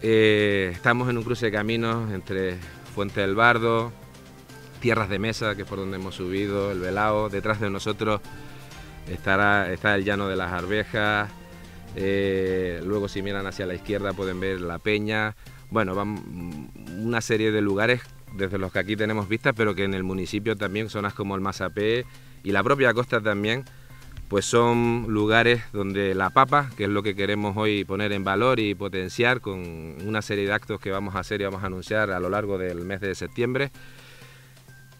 Eh, estamos en un cruce de caminos entre Fuente del Bardo, Tierras de Mesa, que es por donde hemos subido, el Velao. Detrás de nosotros estará, está el Llano de las Arvejas. Eh, luego si miran hacia la izquierda pueden ver La Peña. Bueno, van una serie de lugares desde los que aquí tenemos vistas, pero que en el municipio también zonas como el Mazapé y la propia costa también pues son lugares donde la papa, que es lo que queremos hoy poner en valor y potenciar con una serie de actos que vamos a hacer y vamos a anunciar a lo largo del mes de septiembre,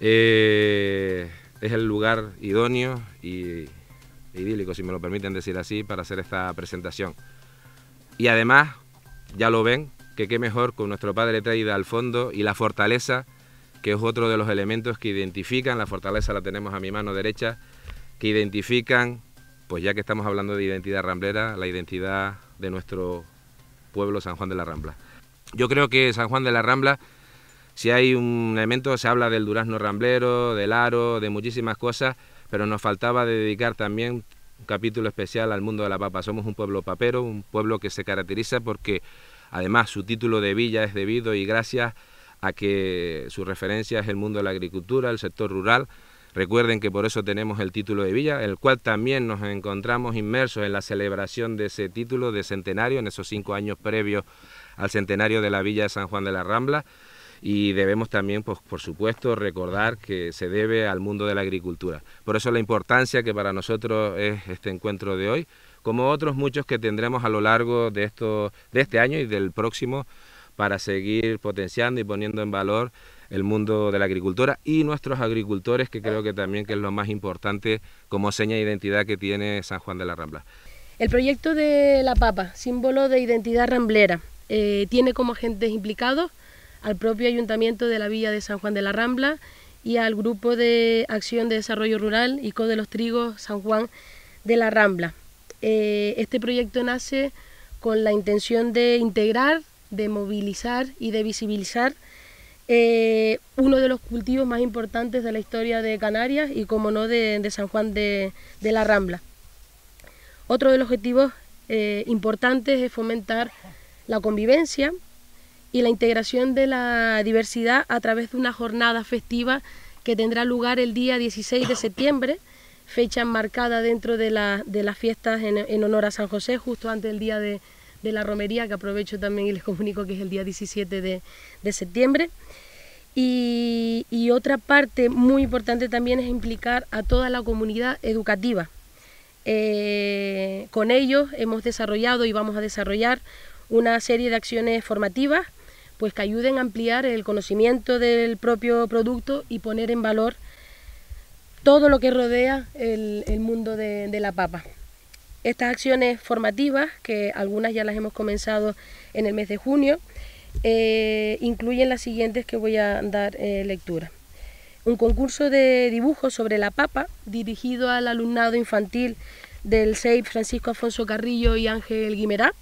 eh, es el lugar idóneo y idílico, si me lo permiten decir así, para hacer esta presentación. Y además, ya lo ven, que qué mejor con nuestro padre traído al fondo y la fortaleza, que es otro de los elementos que identifican, la fortaleza la tenemos a mi mano derecha, que identifican, pues ya que estamos hablando de identidad ramblera, la identidad de nuestro pueblo San Juan de la Rambla. Yo creo que San Juan de la Rambla, si hay un elemento, se habla del durazno ramblero, del aro, de muchísimas cosas, pero nos faltaba dedicar también un capítulo especial al mundo de la papa. Somos un pueblo papero, un pueblo que se caracteriza porque además su título de villa es debido y gracias a que su referencia es el mundo de la agricultura, el sector rural, Recuerden que por eso tenemos el título de Villa, el cual también nos encontramos inmersos en la celebración de ese título de centenario, en esos cinco años previos al centenario de la Villa de San Juan de la Rambla. Y debemos también, pues, por supuesto, recordar que se debe al mundo de la agricultura. Por eso la importancia que para nosotros es este encuentro de hoy, como otros muchos que tendremos a lo largo de, esto, de este año y del próximo para seguir potenciando y poniendo en valor el mundo de la agricultura y nuestros agricultores, que creo que también que es lo más importante como seña de identidad que tiene San Juan de la Rambla. El proyecto de la papa, símbolo de identidad ramblera, eh, tiene como agentes implicados al propio ayuntamiento de la villa de San Juan de la Rambla y al grupo de acción de desarrollo rural y co de los trigos San Juan de la Rambla. Eh, este proyecto nace con la intención de integrar de movilizar y de visibilizar eh, uno de los cultivos más importantes de la historia de Canarias y, como no, de, San Juan de, la Rambla. Otro de los objetivos eh, importantes es fomentar la convivencia y la integración de la diversidad a través de una jornada festiva que tendrá lugar el día 16 de septiembre, fecha marcada dentro de, las fiestas en, en honor a San José, justo antes del día de, de la romería, que aprovecho también y les comunico que es el día 17 de, septiembre. Y, otra parte muy importante también es implicar a toda la comunidad educativa. Eh, con ellos hemos desarrollado y vamos a desarrollar una serie de acciones formativas pues que ayuden a ampliar el conocimiento del propio producto y poner en valor todo lo que rodea el, mundo de la papa. Estas acciones formativas, que algunas ya las hemos comenzado en el mes de junio, eh, incluyen las siguientes que voy a dar eh, lectura. Un concurso de dibujo sobre la papa dirigido al alumnado infantil del Seif Francisco Afonso Carrillo y Ángel Guimerá.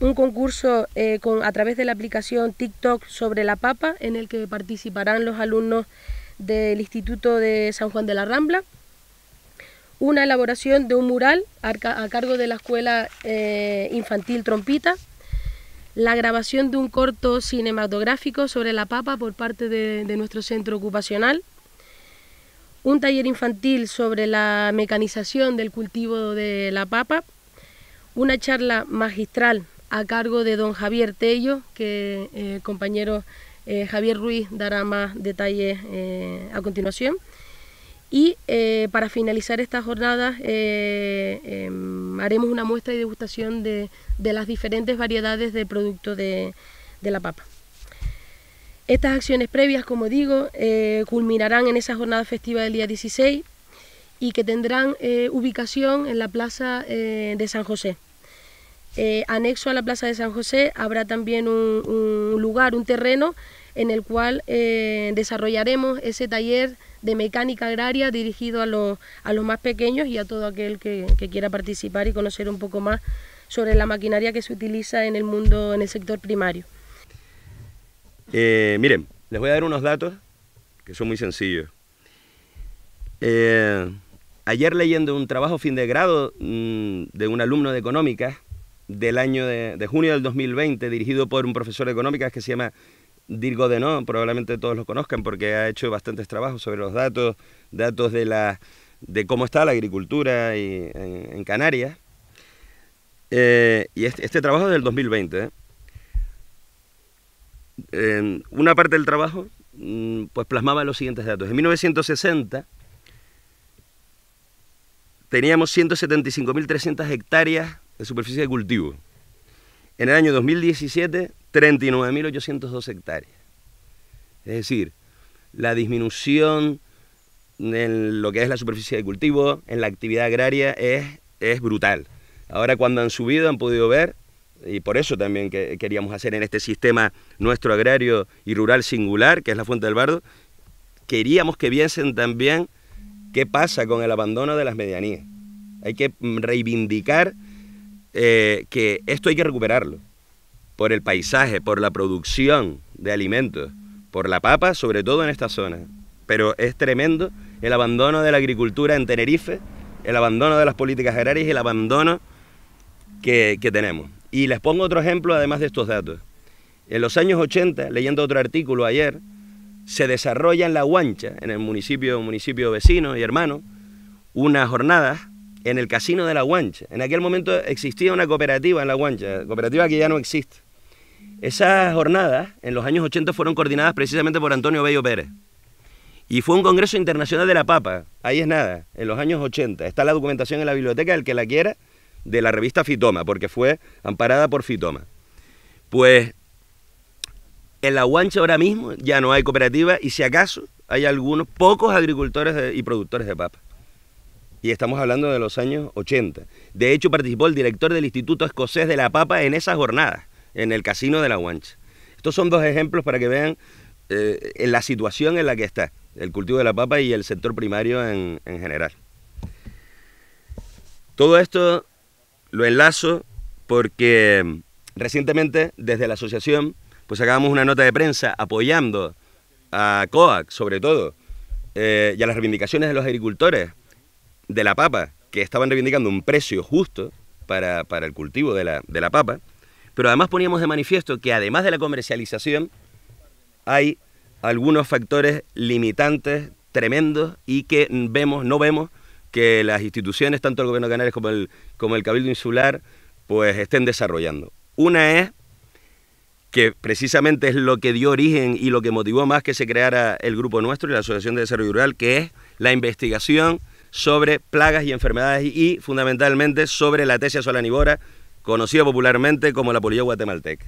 Un concurso eh, con, a través de la aplicación TikTok sobre la papa en el que participarán los alumnos del Instituto de San Juan de la Rambla una elaboración de un mural a cargo de la Escuela eh, Infantil Trompita, la grabación de un corto cinematográfico sobre la papa por parte de, nuestro centro ocupacional, un taller infantil sobre la mecanización del cultivo de la papa, una charla magistral a cargo de don Javier Tello, que eh, compañero eh, Javier Ruiz dará más detalles a continuación. Y eh, para finalizar estas jornadas eh, em, haremos una muestra y degustación de, de las diferentes variedades de producto de, la papa. Estas acciones previas, como digo, eh, culminarán en esa jornada festiva del día 16 y que tendrán ubicación en la Plaza de San José. anexo a la Plaza de San José habrá también un lugar, un terreno en el cual desarrollaremos ese taller de mecánica agraria dirigido a los, a los más pequeños y a todo aquel que, quiera participar y conocer un poco más sobre la maquinaria que se utiliza en el mundo, en el sector primario. Eh, miren, les voy a dar unos datos que son muy sencillos. Eh, ayer leyendo un trabajo fin de grado mm, de un alumno de económicas del año de, de, junio del 2020, dirigido por un profesor de económicas que se llama Dirgo de no, probablemente todos lo conozcan porque ha hecho bastantes trabajos sobre los datos, datos de, la, de cómo está la agricultura en, Canarias. Eh, y este, este, trabajo es del 2020. ¿eh? una parte del trabajo mm, pues plasmaba los siguientes datos. En 1960 teníamos 175.300 hectáreas de superficie de cultivo. En el año 2017 39.802 hectáreas. Es decir, la disminución en lo que es la superficie de cultivo, en la actividad agraria, es, es brutal. Ahora cuando han subido han podido ver, y por eso también que queríamos hacer en este sistema nuestro agrario y rural singular, que es la Fuente del Bardo, queríamos que viesen también qué pasa con el abandono de las medianías. Hay que reivindicar eh, que esto hay que recuperarlo por el paisaje, por la producción de alimentos, por la papa, sobre todo en esta zona. Pero es tremendo el abandono de la agricultura en Tenerife, el abandono de las políticas agrarias y el abandono que, tenemos. Y les pongo otro ejemplo además de estos datos. En los años 80, leyendo otro artículo ayer, se desarrolla en La Guancha, en el municipio, municipio vecino y hermano, unas jornadas en el casino de La Guancha. En aquel momento existía una cooperativa en La Guancha, cooperativa que ya no existe. Esas jornadas en los años 80 fueron coordinadas precisamente por Antonio Bello Pérez. Y fue un Congreso Internacional de la Papa, ahí es nada, en los años 80. Está la documentación en la biblioteca, el que la quiera, de la revista Fitoma, porque fue amparada por Fitoma. Pues en la guancha ahora mismo ya no hay cooperativa y si acaso hay algunos pocos agricultores y productores de papa. Y estamos hablando de los años 80. De hecho, participó el director del Instituto Escocés de la Papa en esas jornadas en el Casino de La Guancha. Estos son dos ejemplos para que vean eh, la situación en la que está el cultivo de la papa y el sector primario en, general. Todo esto lo enlazo porque mm, recientemente desde la asociación pues sacábamos una nota de prensa apoyando a COAC sobre todo eh, y a las reivindicaciones de los agricultores de la papa que estaban reivindicando un precio justo para, el cultivo de la, de la papa pero además poníamos de manifiesto que además de la comercialización hay algunos factores limitantes tremendos y que vemos, no vemos que las instituciones, tanto el gobierno de Canarias como el, como el Cabildo Insular, pues estén desarrollando. Una es que precisamente es lo que dio origen y lo que motivó más que se creara el grupo nuestro y la Asociación de Desarrollo Rural, que es la investigación sobre plagas y enfermedades y fundamentalmente sobre la tesia solanivora, conocido popularmente como la polilla guatemalteca.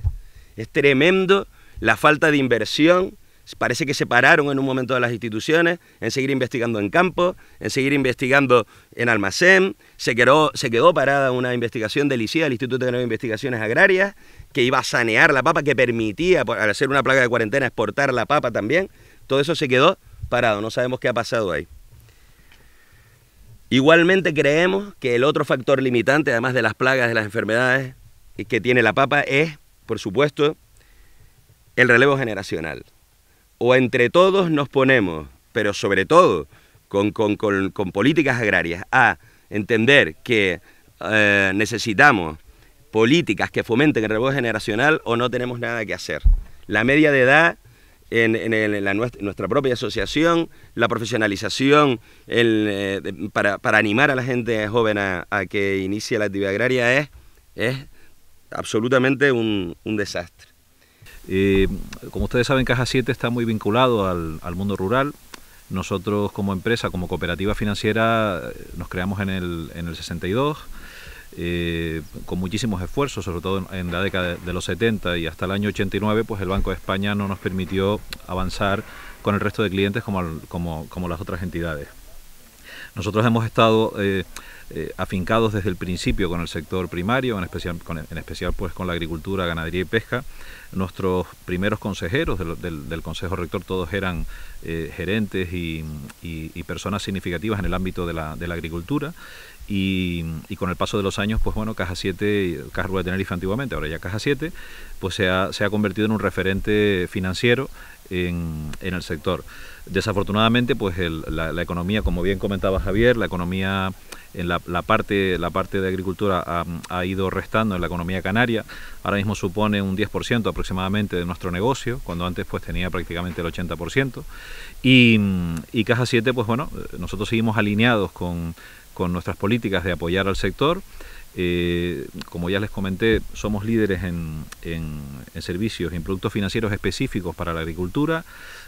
Es tremendo la falta de inversión. Parece que se pararon en un momento de las instituciones en seguir investigando en campo, en seguir investigando en almacén. Se quedó, se quedó parada una investigación del ICIA, el Instituto de Investigaciones Agrarias, que iba a sanear la papa, que permitía, al hacer una plaga de cuarentena, exportar la papa también. Todo eso se quedó parado, no sabemos qué ha pasado ahí. Igualmente creemos que el otro factor limitante, además de las plagas, de las enfermedades que tiene la papa, es, por supuesto, el relevo generacional. O entre todos nos ponemos, pero sobre todo con, políticas agrarias, a entender que eh, necesitamos políticas que fomenten el relevo generacional o no tenemos nada que hacer. La media de edad en, en, nuestra propia asociación, la profesionalización eh, para, animar a la gente joven a, que inicie la actividad agraria es, es absolutamente un, un desastre. Eh, como ustedes saben, Caja 7 está muy vinculado al, al mundo rural, nosotros como empresa, como cooperativa financiera, eh, nos creamos en el, en el 62 eh, con muchísimos esfuerzos, sobre todo en la década de los 70 y hasta el año 89, pues el Banco de España no nos permitió avanzar con el resto de clientes como, como, como las otras entidades. Nosotros hemos estado eh, eh, afincados desde el principio con el sector primario, en especial, con, en especial pues con la agricultura, ganadería y pesca. Nuestros primeros consejeros del, Consejo Rector todos eran eh, gerentes y, personas significativas en el ámbito de la, agricultura. Y, con el paso de los años, pues bueno, Caja 7, Caja Rueda de Tenerife antiguamente, ahora ya Caja 7, pues se ha, se ha convertido en un referente financiero en, el sector. Desafortunadamente, pues la, economía, como bien comentaba Javier, la economía en la, parte, la parte de agricultura ha, ido restando en la economía canaria. Ahora mismo supone un 10% aproximadamente de nuestro negocio, cuando antes pues tenía prácticamente el 80%. Y, y Caja 7, pues bueno, nosotros seguimos alineados con, con nuestras políticas de apoyar al sector. Eh, como ya les comenté, somos líderes en, en, servicios y en productos financieros específicos para la agricultura,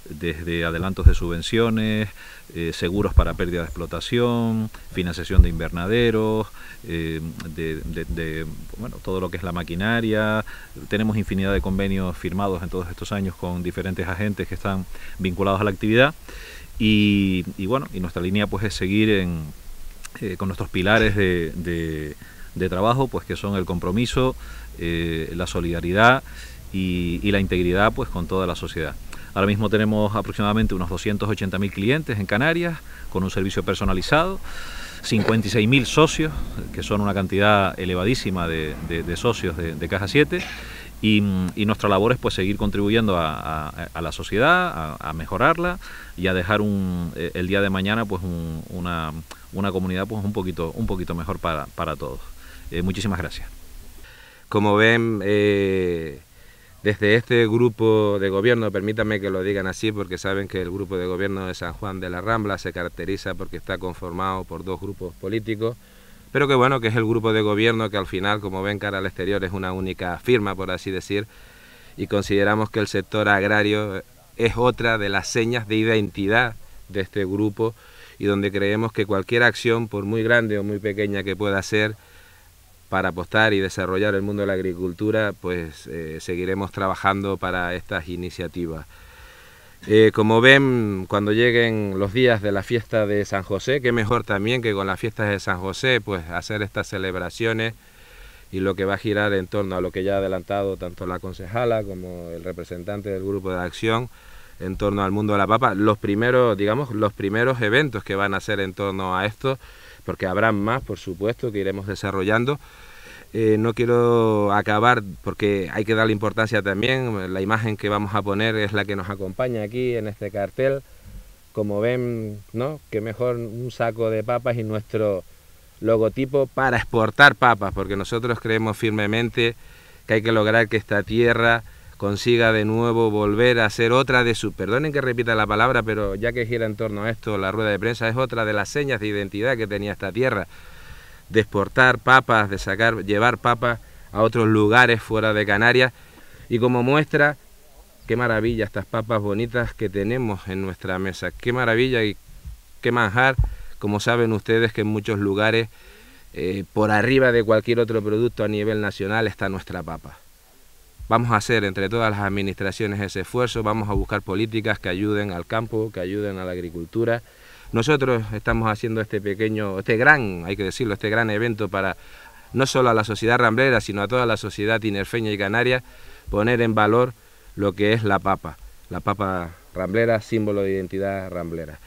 desde adelantos de subvenciones, eh, seguros para pérdida de explotación, financiación de invernaderos, eh, de, bueno, todo lo que es la maquinaria. Tenemos infinidad de convenios firmados en todos estos años con diferentes agentes que están vinculados a la actividad. Y, bueno, y nuestra línea pues es seguir con nuestros pilares de de trabajo, pues que son el compromiso, eh, la solidaridad y, la integridad pues con toda la sociedad. Ahora mismo tenemos aproximadamente unos 280.000 clientes en Canarias con un servicio personalizado, 56.000 socios, que son una cantidad elevadísima de, socios de, Caja 7. Y, nuestra labor es pues seguir contribuyendo a, la sociedad, a, mejorarla y a dejar eh, el día de mañana pues una, comunidad pues un poquito, un poquito mejor para todos. Eh, muchísimas gracias. Como ven, eh, desde este grupo de gobierno, permítanme que lo digan así, porque saben que el grupo de gobierno de San Juan de la Rambla se caracteriza porque está conformado por dos grupos políticos, pero que bueno, que es el grupo de gobierno que al final, como ven cara al exterior, es una única firma, por así decir, y consideramos que el sector agrario es otra de las señas de identidad de este grupo y donde creemos que cualquier acción, por muy grande o muy pequeña que pueda ser, para apostar y desarrollar el mundo de la agricultura, pues eh, seguiremos trabajando para estas iniciativas. Eh, como ven, cuando lleguen los días de la fiesta de San José, qué mejor también que con las fiestas de San José, pues hacer estas celebraciones y lo que va a girar en torno a lo que ya ha adelantado tanto la concejala como el representante del grupo de acción en torno al mundo de la papa, los primeros, digamos, los primeros eventos que van a hacer en torno a esto porque habrá más, por supuesto, que iremos desarrollando. Eh, no quiero acabar porque hay que darle importancia también. La imagen que vamos a poner es la que nos acompaña aquí en este cartel. Como ven, ¿no? Que mejor un saco de papas y nuestro logotipo para exportar papas, porque nosotros creemos firmemente que hay que lograr que esta tierra consiga de nuevo volver a ser otra de sus, perdonen que repita la palabra, pero ya que gira en torno a esto la rueda de prensa, es otra de las señas de identidad que tenía esta tierra, de exportar papas, de sacar, llevar papas a otros lugares fuera de Canarias, y como muestra, qué maravilla estas papas bonitas que tenemos en nuestra mesa, qué maravilla y qué manjar, como saben ustedes que en muchos lugares, eh, por arriba de cualquier otro producto a nivel nacional, está nuestra papa. Vamos a hacer entre todas las administraciones ese esfuerzo, vamos a buscar políticas que ayuden al campo, que ayuden a la agricultura. Nosotros estamos haciendo este pequeño, este gran, hay que decirlo, este gran evento para no solo a la sociedad ramblera, sino a toda la sociedad tinerfeña y canaria, poner en valor lo que es la papa, la papa ramblera, símbolo de identidad ramblera.